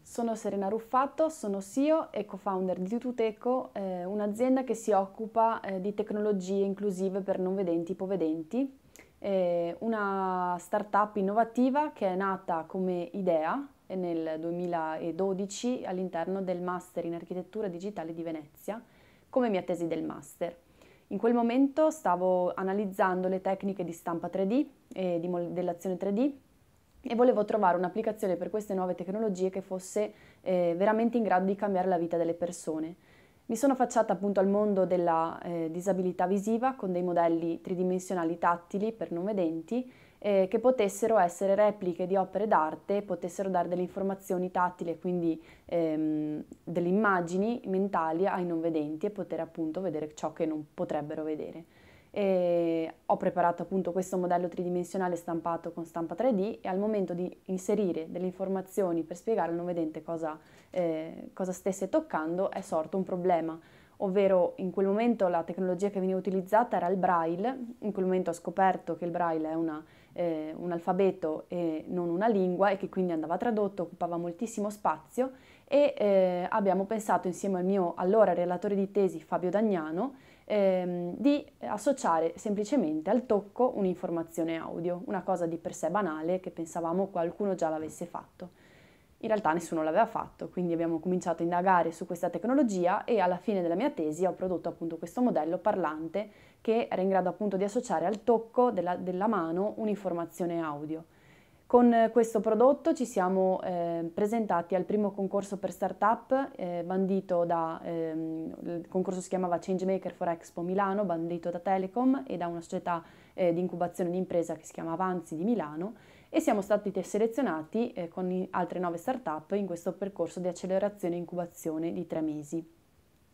Sono Serena Ruffato, sono CEO e co-founder di Tuteco, eh, un'azienda che si occupa eh, di tecnologie inclusive per non vedenti e ipovedenti. Eh, una startup innovativa che è nata come idea eh, nel 2012 all'interno del Master in Architettura Digitale di Venezia, come mia tesi del Master. In quel momento stavo analizzando le tecniche di stampa 3D e di modellazione 3D e volevo trovare un'applicazione per queste nuove tecnologie che fosse eh, veramente in grado di cambiare la vita delle persone. Mi sono affacciata appunto al mondo della eh, disabilità visiva con dei modelli tridimensionali tattili per non vedenti eh, che potessero essere repliche di opere d'arte, potessero dare delle informazioni tattili, quindi ehm, delle immagini mentali ai non vedenti e poter appunto vedere ciò che non potrebbero vedere. E ho preparato appunto questo modello tridimensionale stampato con stampa 3D e al momento di inserire delle informazioni per spiegare al non vedente cosa, eh, cosa stesse toccando è sorto un problema ovvero in quel momento la tecnologia che veniva utilizzata era il braille, in quel momento ho scoperto che il braille è una eh, un alfabeto e non una lingua e che quindi andava tradotto, occupava moltissimo spazio e eh, abbiamo pensato insieme al mio allora relatore di tesi Fabio Dagnano ehm, di associare semplicemente al tocco un'informazione audio, una cosa di per sé banale che pensavamo qualcuno già l'avesse fatto. In realtà nessuno l'aveva fatto, quindi abbiamo cominciato a indagare su questa tecnologia e alla fine della mia tesi ho prodotto appunto questo modello parlante che era in grado appunto di associare al tocco della, della mano un'informazione audio. Con eh, questo prodotto ci siamo eh, presentati al primo concorso per startup eh, bandito da, ehm, il concorso si chiamava Changemaker for Expo Milano, bandito da Telecom e da una società eh, di incubazione di impresa che si chiama Avanzi di Milano e siamo stati selezionati eh, con altre nove startup in questo percorso di accelerazione e incubazione di tre mesi.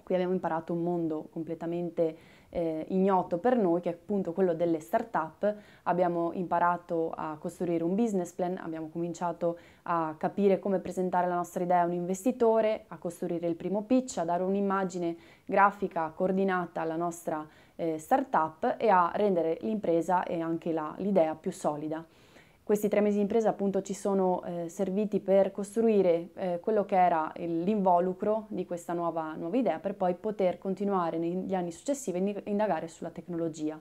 Qui abbiamo imparato un mondo completamente diverso eh, ignoto per noi, che è appunto quello delle start-up. Abbiamo imparato a costruire un business plan, abbiamo cominciato a capire come presentare la nostra idea a un investitore, a costruire il primo pitch, a dare un'immagine grafica coordinata alla nostra eh, start-up e a rendere l'impresa e anche la, l'idea più solida. Questi tre mesi di impresa appunto ci sono eh, serviti per costruire eh, quello che era l'involucro di questa nuova, nuova, idea per poi poter continuare negli anni successivi a indagare sulla tecnologia.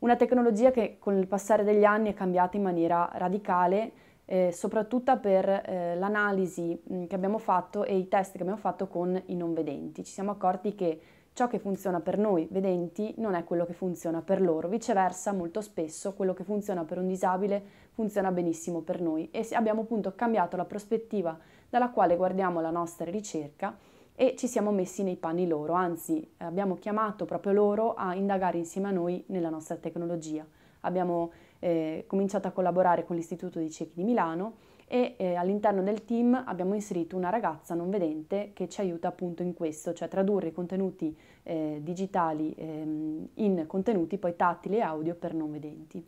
Una tecnologia che con il passare degli anni è cambiata in maniera radicale, eh, soprattutto per eh, l'analisi che abbiamo fatto e i test che abbiamo fatto con i non vedenti. Ci siamo accorti che Ciò che funziona per noi vedenti non è quello che funziona per loro, viceversa molto spesso quello che funziona per un disabile funziona benissimo per noi e abbiamo appunto cambiato la prospettiva dalla quale guardiamo la nostra ricerca e ci siamo messi nei panni loro, anzi abbiamo chiamato proprio loro a indagare insieme a noi nella nostra tecnologia. Abbiamo eh, cominciato a collaborare con l'Istituto dei Ciechi di Milano e eh, all'interno del team abbiamo inserito una ragazza non vedente che ci aiuta appunto in questo, cioè tradurre i contenuti eh, digitali ehm, in contenuti poi tattili e audio per non vedenti.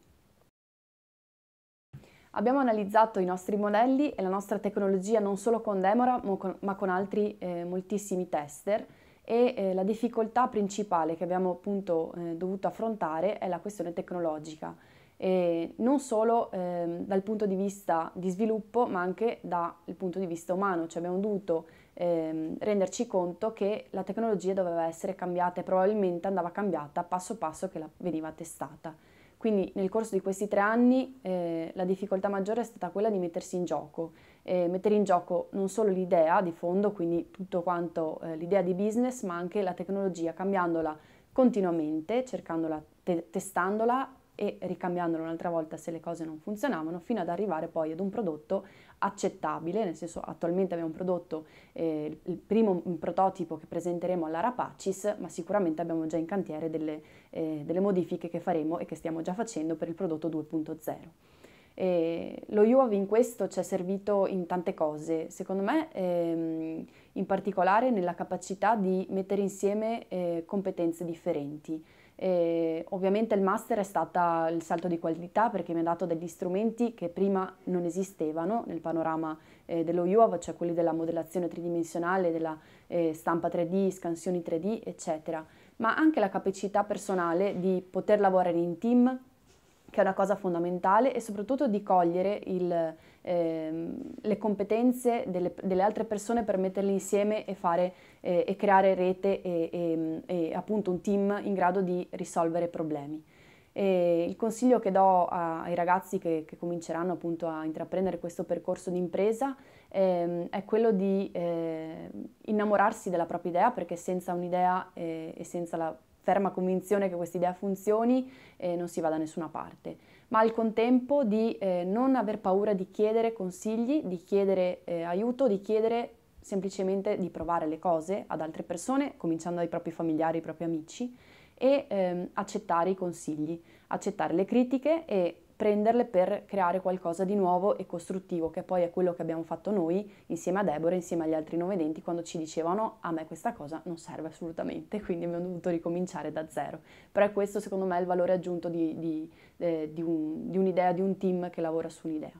Abbiamo analizzato i nostri modelli e la nostra tecnologia non solo con Demora ma con, altri eh, moltissimi tester e eh, la difficoltà principale che abbiamo appunto eh, dovuto affrontare è la questione tecnologica eh, non solo eh, dal punto di vista di sviluppo ma anche dal punto di vista umano, cioè abbiamo dovuto eh, renderci conto che la tecnologia doveva essere cambiata e probabilmente andava cambiata passo passo che la veniva testata. Quindi nel corso di questi tre anni eh, la difficoltà maggiore è stata quella di mettersi in gioco, eh, mettere in gioco non solo l'idea di fondo, quindi tutto quanto eh, l'idea di business, ma anche la tecnologia, cambiandola continuamente, cercandola, te- testandola, e ricambiandolo un'altra volta se le cose non funzionavano, fino ad arrivare poi ad un prodotto accettabile, nel senso attualmente abbiamo un prodotto, eh, il primo prototipo che presenteremo alla Rapacis, ma sicuramente abbiamo già in cantiere delle, eh, delle modifiche che faremo e che stiamo già facendo per il prodotto 2.0. Eh, lo UAV in questo ci è servito in tante cose, secondo me ehm, in particolare nella capacità di mettere insieme eh, competenze differenti. E ovviamente il master è stato il salto di qualità perché mi ha dato degli strumenti che prima non esistevano nel panorama eh, dello UAV, cioè quelli della modellazione tridimensionale, della eh, stampa 3D, scansioni 3D, eccetera, ma anche la capacità personale di poter lavorare in team, che è una cosa fondamentale, e soprattutto di cogliere il, ehm, le competenze delle, delle, altre persone per metterle insieme e, fare, eh, e creare rete e, e, e, appunto un team in grado di risolvere problemi. E il consiglio che do a, ai ragazzi che, che, cominceranno appunto a intraprendere questo percorso di impresa ehm, è quello di eh, innamorarsi della propria idea perché senza un'idea eh, e senza la ferma convinzione che questa idea funzioni, e non si va da nessuna parte, ma al contempo di eh, non aver paura di chiedere consigli, di chiedere eh, aiuto, di chiedere semplicemente di provare le cose ad altre persone, cominciando dai propri familiari, ai propri amici, e ehm, accettare i consigli, accettare le critiche e prenderle per creare qualcosa di nuovo e costruttivo, che poi è quello che abbiamo fatto noi insieme a Deborah, insieme agli altri novedenti, quando ci dicevano a me questa cosa non serve assolutamente, quindi abbiamo dovuto ricominciare da zero. Però è questo secondo me il valore aggiunto di, di, eh, di, un, di un'idea, di un team che lavora su un'idea.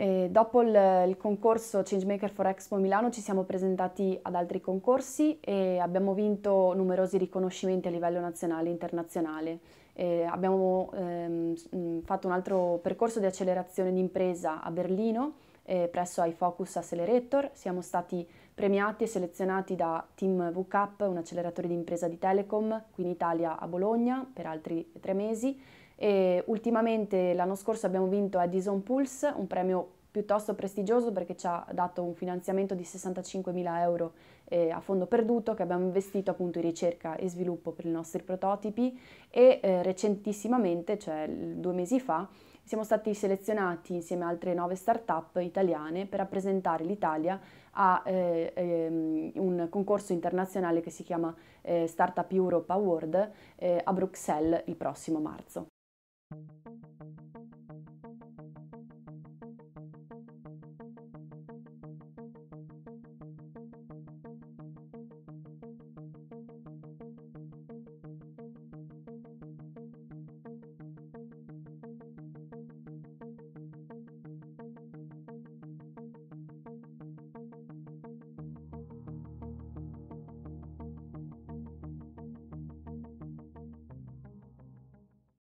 E dopo il, il concorso Changemaker for Expo Milano ci siamo presentati ad altri concorsi e abbiamo vinto numerosi riconoscimenti a livello nazionale e internazionale. Eh, abbiamo ehm, mm, fatto un altro percorso di accelerazione d'impresa a Berlino eh, presso iFocus Accelerator. Siamo stati premiati e selezionati da Team VCAP, un acceleratore d'impresa di Telecom, qui in Italia a Bologna per altri tre mesi. E ultimamente l'anno scorso abbiamo vinto Edison Pulse, un premio piuttosto prestigioso perché ci ha dato un finanziamento di 65.000 euro eh, a fondo perduto che abbiamo investito appunto in ricerca e sviluppo per i nostri prototipi e eh, recentissimamente, cioè due mesi fa, siamo stati selezionati insieme a altre nove start-up italiane per rappresentare l'Italia a eh, ehm, un concorso internazionale che si chiama eh, Startup Europe Award eh, a Bruxelles il prossimo marzo.